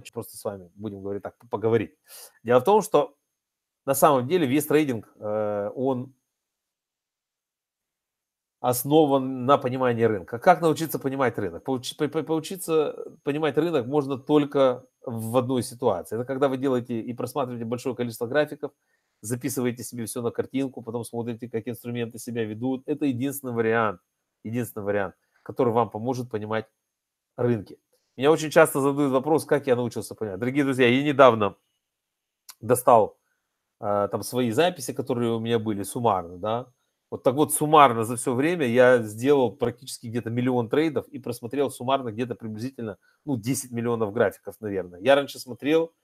хочу просто с вами, будем говорить так, поговорить. Дело в том, что на самом деле весь трейдинг, э, он основан на понимании рынка. Как научиться понимать рынок? Поучиться понимать рынок можно только в одной ситуации. Это когда вы делаете и просматриваете большое количество графиков, записываете себе все на картинку, потом смотрите, как инструменты себя ведут. Это единственный вариант, единственный вариант, который вам поможет понимать рынки. Меня очень часто задают вопрос, как я научился понять. Дорогие друзья, я недавно достал э, там свои записи, которые у меня были суммарно, да. Вот так вот суммарно за все время я сделал практически где-то миллион трейдов и просмотрел суммарно где-то приблизительно, ну, 10 миллионов графиков, наверное. Я раньше смотрел,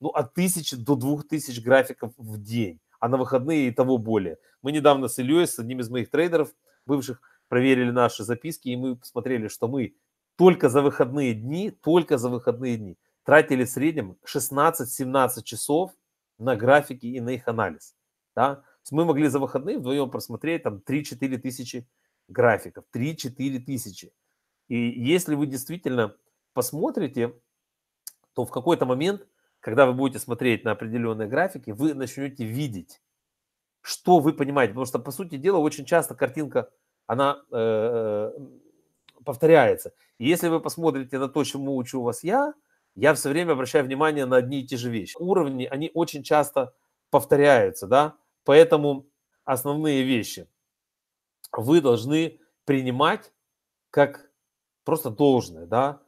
ну, от тысячи до двух тысяч графиков в день, а на выходные и того более. Мы недавно с Ильей, с одним из моих трейдеров бывших, проверили наши записки, и мы посмотрели, что мы только за выходные дни, только за выходные дни тратили в среднем 16-17 часов на графики и на их анализ. Да? мы могли за выходные вдвоем просмотреть там 3-4 тысячи графиков, 3-4 тысячи. И если вы действительно посмотрите, то в какой-то момент, когда вы будете смотреть на определенные графики, вы начнете видеть, что вы понимаете. Потому что, по сути дела, очень часто картинка, она э, э, повторяется. И если вы посмотрите на то, чему учу вас я, я все время обращаю внимание на одни и те же вещи. Уровни, они очень часто повторяются, да, поэтому основные вещи вы должны принимать как просто должное, да.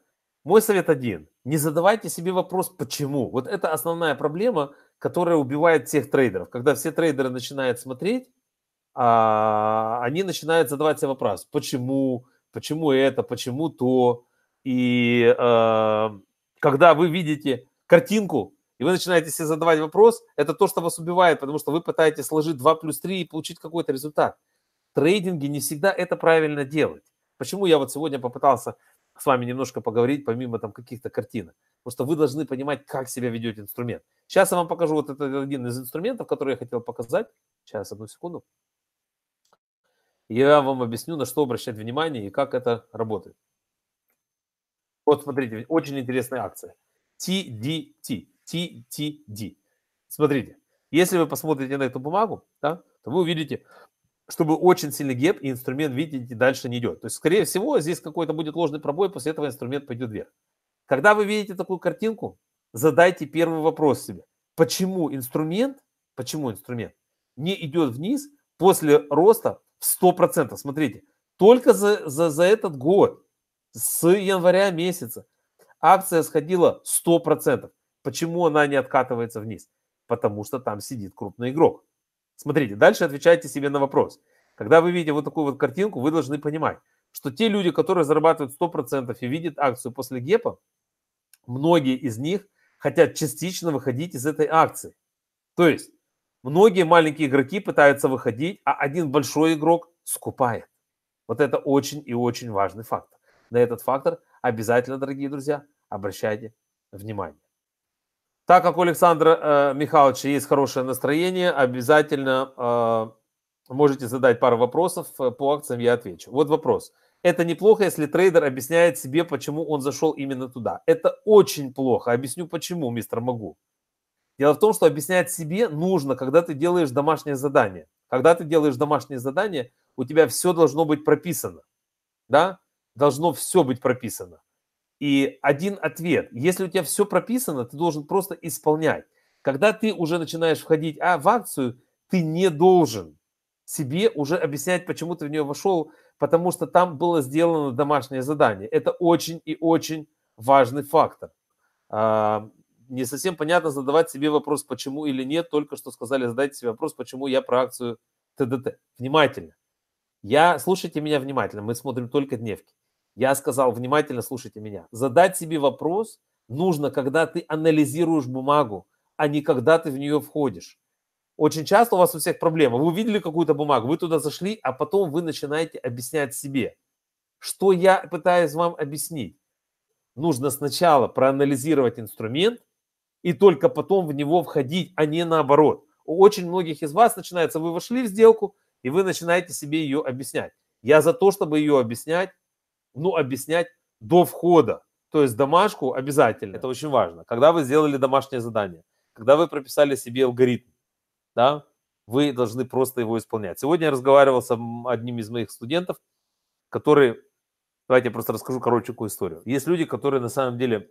Мой совет один. Не задавайте себе вопрос «почему?». Вот это основная проблема, которая убивает всех трейдеров. Когда все трейдеры начинают смотреть, а, они начинают задавать себе вопрос «почему?», почему это, почему то. И э, когда вы видите картинку, и вы начинаете себе задавать вопрос, это то, что вас убивает, потому что вы пытаетесь сложить 2 плюс 3 и получить какой-то результат. Трейдинги не всегда это правильно делать. Почему я вот сегодня попытался с вами немножко поговорить, помимо там каких-то картинок? Потому что вы должны понимать, как себя ведет инструмент. Сейчас я вам покажу вот этот один из инструментов, который я хотел показать. Сейчас, одну секунду я вам объясню, на что обращать внимание и как это работает. Вот смотрите, очень интересная акция. TDT. TTD. Смотрите, если вы посмотрите на эту бумагу, да, то вы увидите, чтобы очень сильный геп, и инструмент, видите, дальше не идет. То есть, скорее всего, здесь какой-то будет ложный пробой, после этого инструмент пойдет вверх. Когда вы видите такую картинку, задайте первый вопрос себе. Почему инструмент, почему инструмент не идет вниз после роста Сто процентов. Смотрите, только за, за, за этот год, с января месяца, акция сходила сто процентов. Почему она не откатывается вниз? Потому что там сидит крупный игрок. Смотрите, дальше отвечайте себе на вопрос. Когда вы видите вот такую вот картинку, вы должны понимать, что те люди, которые зарабатывают 100% и видят акцию после гепа, многие из них хотят частично выходить из этой акции. То есть Многие маленькие игроки пытаются выходить, а один большой игрок скупает. Вот это очень и очень важный фактор. На этот фактор обязательно, дорогие друзья, обращайте внимание. Так как у Александра э, Михайловича есть хорошее настроение, обязательно э, можете задать пару вопросов э, по акциям, я отвечу. Вот вопрос. Это неплохо, если трейдер объясняет себе, почему он зашел именно туда. Это очень плохо. Объясню почему, мистер Могу. Дело в том, что объяснять себе нужно, когда ты делаешь домашнее задание. Когда ты делаешь домашнее задание, у тебя все должно быть прописано. Да? Должно все быть прописано. И один ответ. Если у тебя все прописано, ты должен просто исполнять. Когда ты уже начинаешь входить а, в акцию, ты не должен себе уже объяснять, почему ты в нее вошел, потому что там было сделано домашнее задание. Это очень и очень важный фактор. А, не совсем понятно задавать себе вопрос, почему или нет. Только что сказали, задайте себе вопрос, почему я про акцию ТДТ. Внимательно. Я, слушайте меня внимательно, мы смотрим только дневки. Я сказал, внимательно слушайте меня. Задать себе вопрос нужно, когда ты анализируешь бумагу, а не когда ты в нее входишь. Очень часто у вас у всех проблема. Вы увидели какую-то бумагу, вы туда зашли, а потом вы начинаете объяснять себе, что я пытаюсь вам объяснить нужно сначала проанализировать инструмент, и только потом в него входить, а не наоборот. У очень многих из вас начинается, вы вошли в сделку, и вы начинаете себе ее объяснять. Я за то, чтобы ее объяснять, ну, объяснять до входа. То есть домашку обязательно, это очень важно. Когда вы сделали домашнее задание, когда вы прописали себе алгоритм, да, вы должны просто его исполнять. Сегодня я разговаривал с одним из моих студентов, который, давайте я просто расскажу коротенькую историю. Есть люди, которые на самом деле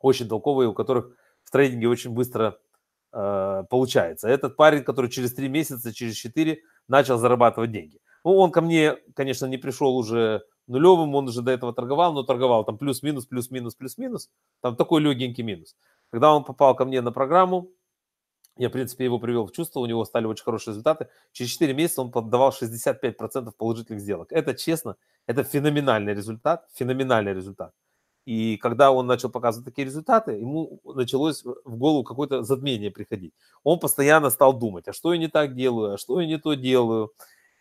очень толковые, у которых в трейдинге очень быстро э, получается. Этот парень, который через 3 месяца, через 4 начал зарабатывать деньги. Ну, он ко мне, конечно, не пришел уже нулевым, он уже до этого торговал, но торговал там плюс-минус, плюс-минус, плюс-минус, там такой легенький минус. Когда он попал ко мне на программу, я, в принципе, его привел в чувство, у него стали очень хорошие результаты. Через 4 месяца он поддавал 65% положительных сделок. Это честно, это феноменальный результат, феноменальный результат. И когда он начал показывать такие результаты, ему началось в голову какое-то затмение приходить. Он постоянно стал думать, а что я не так делаю, а что я не то делаю.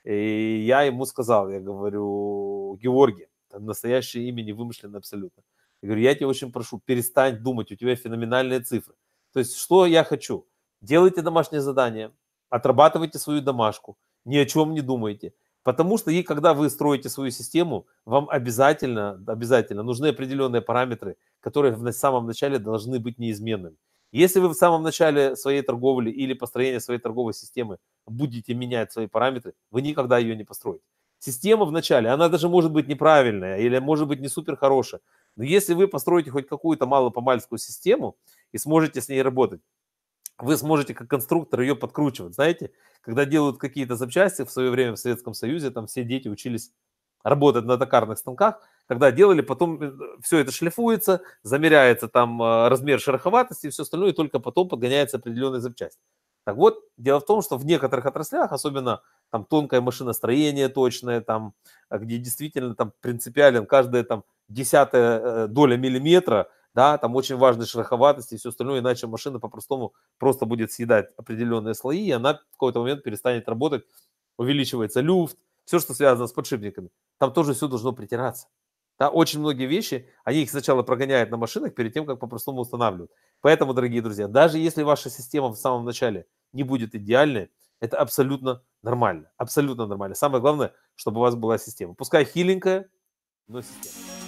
И я ему сказал, я говорю, Георгий, настоящее имя не вымышленное абсолютно. Я говорю, я тебя очень прошу, перестань думать, у тебя феноменальные цифры. То есть, что я хочу? Делайте домашнее задание, отрабатывайте свою домашку, ни о чем не думайте – Потому что и когда вы строите свою систему, вам обязательно, обязательно нужны определенные параметры, которые в самом начале должны быть неизменными. Если вы в самом начале своей торговли или построения своей торговой системы будете менять свои параметры, вы никогда ее не построите. Система в начале, она даже может быть неправильная или может быть не супер хорошая. Но если вы построите хоть какую-то малопомальскую систему и сможете с ней работать, вы сможете как конструктор ее подкручивать. Знаете, когда делают какие-то запчасти в свое время в Советском Союзе, там все дети учились работать на токарных станках, когда делали, потом э, все это шлифуется, замеряется там э, размер шероховатости и все остальное, и только потом подгоняется определенная запчасть. Так вот, дело в том, что в некоторых отраслях, особенно там тонкое машиностроение точное, там, э, где действительно там принципиален каждая там десятая доля миллиметра, да, там очень важны шероховатости и все остальное, иначе машина по-простому просто будет съедать определенные слои, и она в какой-то момент перестанет работать, увеличивается люфт, все, что связано с подшипниками, там тоже все должно притираться. Да, очень многие вещи, они их сначала прогоняют на машинах перед тем, как по-простому устанавливают. Поэтому, дорогие друзья, даже если ваша система в самом начале не будет идеальной, это абсолютно нормально. Абсолютно нормально. Самое главное, чтобы у вас была система. Пускай хиленькая, но система.